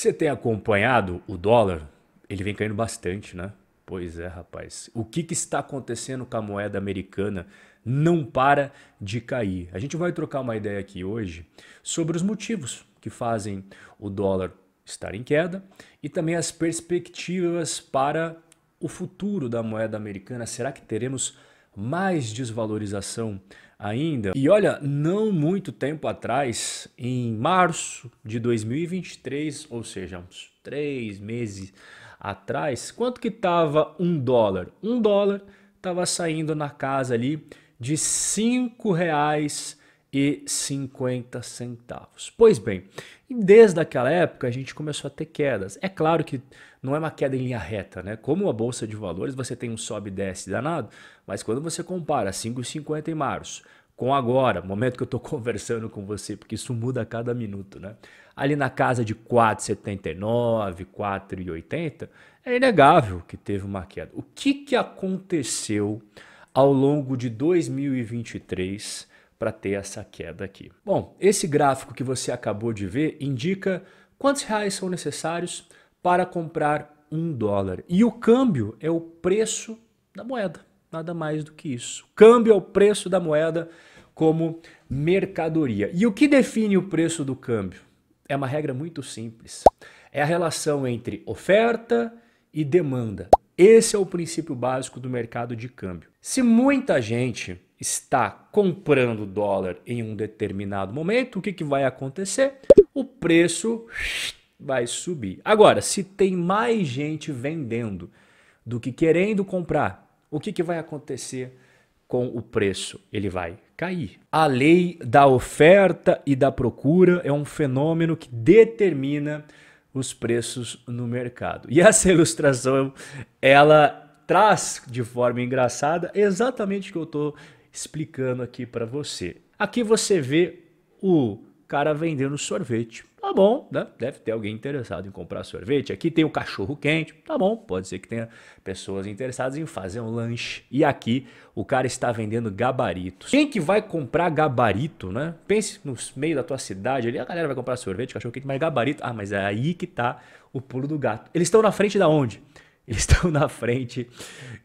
Você tem acompanhado o dólar? Ele vem caindo bastante, né? Pois é, rapaz. O que, que está acontecendo com a moeda americana? Não para de cair. A gente vai trocar uma ideia aqui hoje sobre os motivos que fazem o dólar estar em queda e também as perspectivas para o futuro da moeda americana. Será que teremos mais desvalorização ainda. E olha, não muito tempo atrás, em março de 2023, ou seja, uns três meses atrás, quanto que estava um dólar? Um dólar estava saindo na casa ali de cinco reais e 50 centavos. Pois bem, desde aquela época a gente começou a ter quedas. É claro que não é uma queda em linha reta, né? Como a bolsa de valores, você tem um sobe e desce danado, mas quando você compara 5,50 em março com agora, momento que eu estou conversando com você, porque isso muda a cada minuto, né? Ali na casa de 4,79, 4,80, é inegável que teve uma queda. O que, que aconteceu ao longo de 2023? para ter essa queda aqui. Bom, esse gráfico que você acabou de ver indica quantos reais são necessários para comprar um dólar. E o câmbio é o preço da moeda, nada mais do que isso. Câmbio é o preço da moeda como mercadoria. E o que define o preço do câmbio? É uma regra muito simples. É a relação entre oferta e demanda. Esse é o princípio básico do mercado de câmbio. Se muita gente está comprando dólar em um determinado momento, o que, que vai acontecer? O preço vai subir. Agora, se tem mais gente vendendo do que querendo comprar, o que, que vai acontecer com o preço? Ele vai cair. A lei da oferta e da procura é um fenômeno que determina os preços no mercado. E essa ilustração, ela traz de forma engraçada exatamente o que eu estou explicando aqui para você. Aqui você vê o cara vendendo sorvete. Tá bom, né? Deve ter alguém interessado em comprar sorvete. Aqui tem o cachorro quente. Tá bom, pode ser que tenha pessoas interessadas em fazer um lanche. E aqui o cara está vendendo gabaritos. Quem que vai comprar gabarito, né? Pense no meio da tua cidade ali, a galera vai comprar sorvete, cachorro quente, mas gabarito. Ah, mas é aí que tá o pulo do gato. Eles estão na frente da onde? estão na frente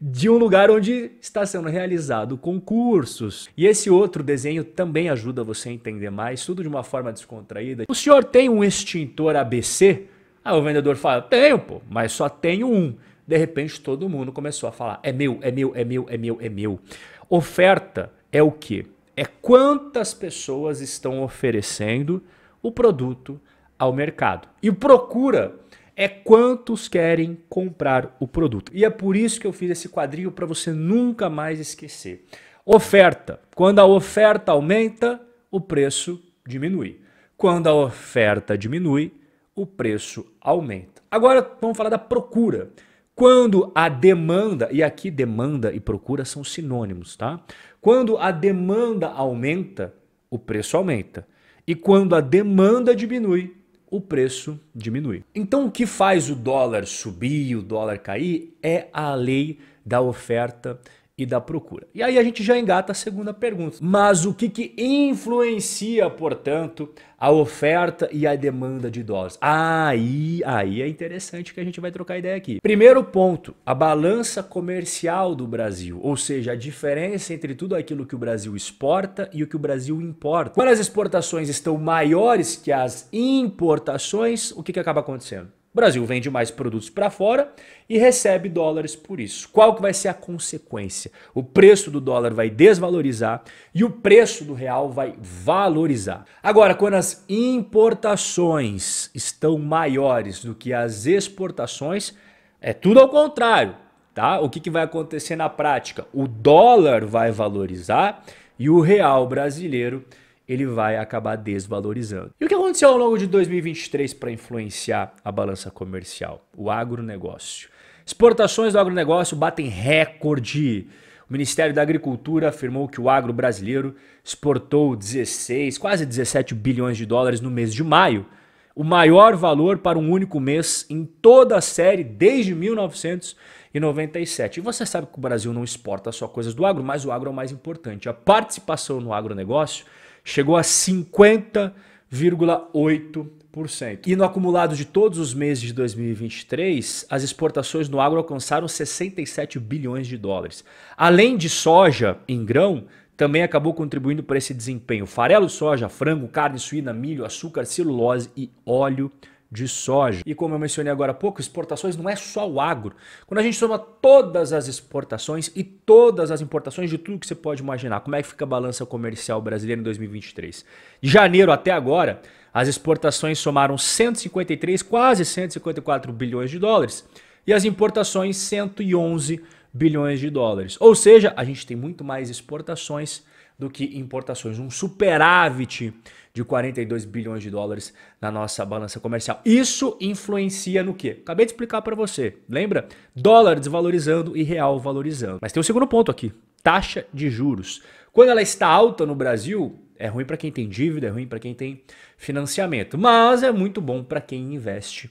de um lugar onde está sendo realizado concursos. E esse outro desenho também ajuda você a entender mais, tudo de uma forma descontraída. O senhor tem um extintor ABC? Aí o vendedor fala: Tenho, pô, mas só tenho um. De repente todo mundo começou a falar: É meu, é meu, é meu, é meu, é meu. Oferta é o quê? É quantas pessoas estão oferecendo o produto ao mercado. E procura é quantos querem comprar o produto. E é por isso que eu fiz esse quadril para você nunca mais esquecer. Oferta. Quando a oferta aumenta, o preço diminui. Quando a oferta diminui, o preço aumenta. Agora vamos falar da procura. Quando a demanda, e aqui demanda e procura são sinônimos, tá? Quando a demanda aumenta, o preço aumenta. E quando a demanda diminui, o preço diminui. Então, o que faz o dólar subir e o dólar cair é a lei da oferta e da procura. E aí a gente já engata a segunda pergunta. Mas o que, que influencia, portanto, a oferta e a demanda de dólares? Aí, aí é interessante que a gente vai trocar ideia aqui. Primeiro ponto, a balança comercial do Brasil, ou seja, a diferença entre tudo aquilo que o Brasil exporta e o que o Brasil importa. Quando as exportações estão maiores que as importações, o que, que acaba acontecendo? O Brasil vende mais produtos para fora e recebe dólares por isso. Qual que vai ser a consequência? O preço do dólar vai desvalorizar e o preço do real vai valorizar. Agora, quando as importações estão maiores do que as exportações, é tudo ao contrário, tá? O que, que vai acontecer na prática? O dólar vai valorizar e o real brasileiro vai ele vai acabar desvalorizando. E o que aconteceu ao longo de 2023 para influenciar a balança comercial? O agronegócio. Exportações do agronegócio batem recorde. O Ministério da Agricultura afirmou que o agro brasileiro exportou 16, quase 17 bilhões de dólares no mês de maio, o maior valor para um único mês em toda a série desde 1997. E você sabe que o Brasil não exporta só coisas do agro, mas o agro é o mais importante. A participação no agronegócio chegou a 50,8%. E no acumulado de todos os meses de 2023, as exportações no agro alcançaram 67 bilhões de dólares. Além de soja em grão, também acabou contribuindo para esse desempenho. Farelo, soja, frango, carne suína, milho, açúcar, celulose e óleo de soja. E como eu mencionei agora há pouco, exportações não é só o agro. Quando a gente soma todas as exportações e todas as importações de tudo que você pode imaginar, como é que fica a balança comercial brasileira em 2023? De janeiro até agora, as exportações somaram 153, quase 154 bilhões de dólares e as importações 111 bilhões de dólares. Ou seja, a gente tem muito mais exportações do que importações, um superávit de 42 bilhões de dólares na nossa balança comercial. Isso influencia no que? Acabei de explicar para você, lembra? Dólar desvalorizando e real valorizando. Mas tem um segundo ponto aqui, taxa de juros. Quando ela está alta no Brasil, é ruim para quem tem dívida, é ruim para quem tem financiamento, mas é muito bom para quem investe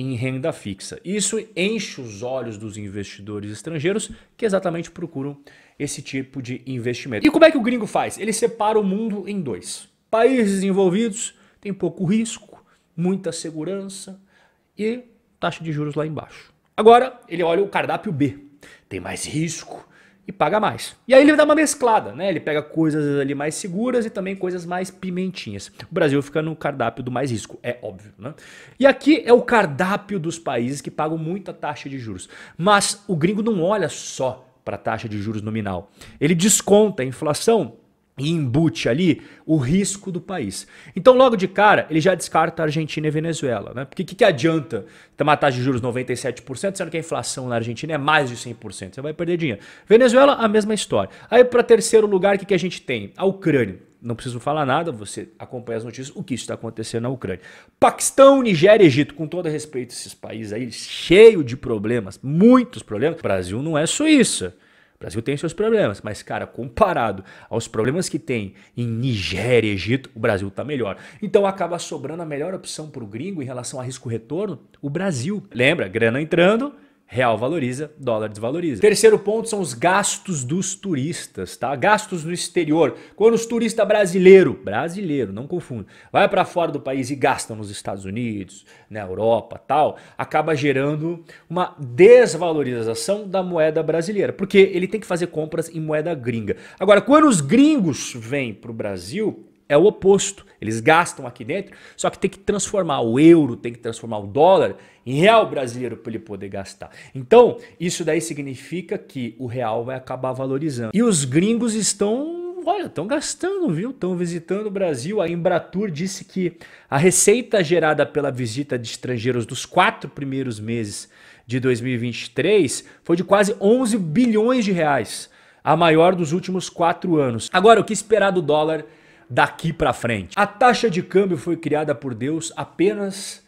em renda fixa. Isso enche os olhos dos investidores estrangeiros que exatamente procuram esse tipo de investimento. E como é que o gringo faz? Ele separa o mundo em dois. Países desenvolvidos têm pouco risco, muita segurança e taxa de juros lá embaixo. Agora ele olha o cardápio B. Tem mais risco, e paga mais. E aí ele dá uma mesclada, né? Ele pega coisas ali mais seguras e também coisas mais pimentinhas. O Brasil fica no cardápio do mais risco, é óbvio, né? E aqui é o cardápio dos países que pagam muita taxa de juros. Mas o gringo não olha só para a taxa de juros nominal. Ele desconta a inflação e embute ali o risco do país. Então, logo de cara, ele já descarta a Argentina e a Venezuela, né? Porque o que, que adianta ter uma taxa de juros 97%, sendo que a inflação na Argentina é mais de 100%, você vai perder dinheiro. Venezuela, a mesma história. Aí, para terceiro lugar, o que, que a gente tem? A Ucrânia. Não preciso falar nada, você acompanha as notícias, o que está acontecendo na Ucrânia. Paquistão, Nigéria Egito, com todo respeito a esses países aí, cheio de problemas, muitos problemas. O Brasil não é Suíça. O Brasil tem seus problemas, mas, cara, comparado aos problemas que tem em Nigéria, Egito, o Brasil está melhor. Então acaba sobrando a melhor opção para o gringo em relação a risco-retorno, o Brasil. Lembra, grana entrando, Real valoriza, dólar desvaloriza. Terceiro ponto são os gastos dos turistas, tá? Gastos no exterior. Quando os turistas brasileiro, brasileiro, não confundo, vai para fora do país e gasta nos Estados Unidos, na Europa, tal, acaba gerando uma desvalorização da moeda brasileira, porque ele tem que fazer compras em moeda gringa. Agora, quando os gringos vêm para o Brasil, é o oposto. Eles gastam aqui dentro, só que tem que transformar o euro, tem que transformar o dólar em real brasileiro para ele poder gastar. Então, isso daí significa que o real vai acabar valorizando. E os gringos estão olha, estão gastando, viu? Estão visitando o Brasil. A Embratur disse que a receita gerada pela visita de estrangeiros dos quatro primeiros meses de 2023 foi de quase 11 bilhões de reais, a maior dos últimos quatro anos. Agora, o que esperar do dólar? daqui para frente. A taxa de câmbio foi criada por Deus apenas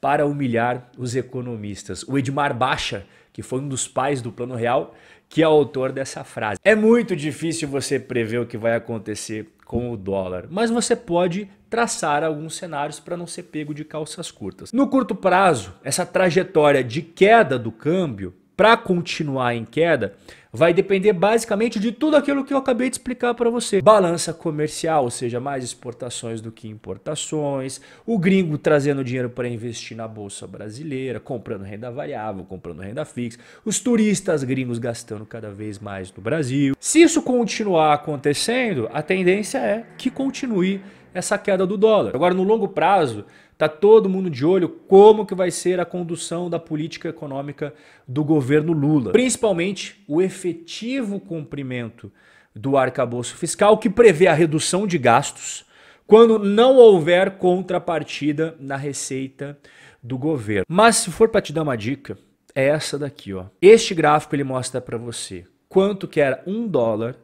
para humilhar os economistas. O Edmar Baixa, que foi um dos pais do Plano Real, que é autor dessa frase. É muito difícil você prever o que vai acontecer com o dólar, mas você pode traçar alguns cenários para não ser pego de calças curtas. No curto prazo, essa trajetória de queda do câmbio para continuar em queda vai depender basicamente de tudo aquilo que eu acabei de explicar para você. Balança comercial, ou seja, mais exportações do que importações, o gringo trazendo dinheiro para investir na bolsa brasileira, comprando renda variável, comprando renda fixa, os turistas gringos gastando cada vez mais no Brasil. Se isso continuar acontecendo, a tendência é que continue essa queda do dólar. Agora, no longo prazo, está todo mundo de olho como que vai ser a condução da política econômica do governo Lula. Principalmente o efetivo cumprimento do arcabouço fiscal, que prevê a redução de gastos quando não houver contrapartida na receita do governo. Mas se for para te dar uma dica, é essa daqui, ó. Este gráfico ele mostra para você quanto que era um dólar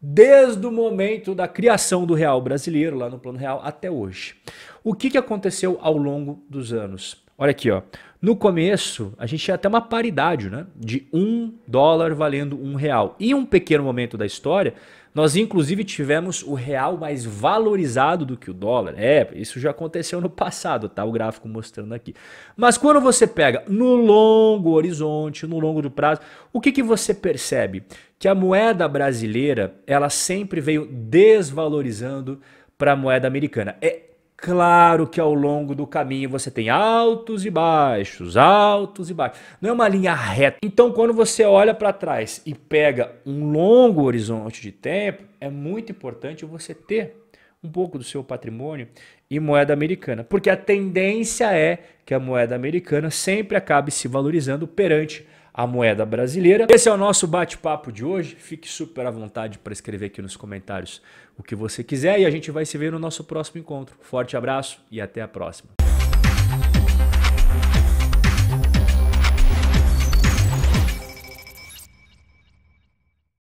desde o momento da criação do real brasileiro, lá no Plano Real, até hoje. O que, que aconteceu ao longo dos anos? Olha aqui, ó. No começo, a gente tinha até uma paridade, né? De um dólar valendo um real. E um pequeno momento da história, nós inclusive tivemos o real mais valorizado do que o dólar. É, isso já aconteceu no passado, tá? O gráfico mostrando aqui. Mas quando você pega no longo horizonte, no longo do prazo, o que, que você percebe? Que a moeda brasileira, ela sempre veio desvalorizando para a moeda americana. É Claro que ao longo do caminho você tem altos e baixos, altos e baixos. Não é uma linha reta. Então, quando você olha para trás e pega um longo horizonte de tempo, é muito importante você ter um pouco do seu patrimônio em moeda americana, porque a tendência é que a moeda americana sempre acabe se valorizando perante a moeda brasileira. Esse é o nosso bate-papo de hoje. Fique super à vontade para escrever aqui nos comentários o que você quiser e a gente vai se ver no nosso próximo encontro. Forte abraço e até a próxima.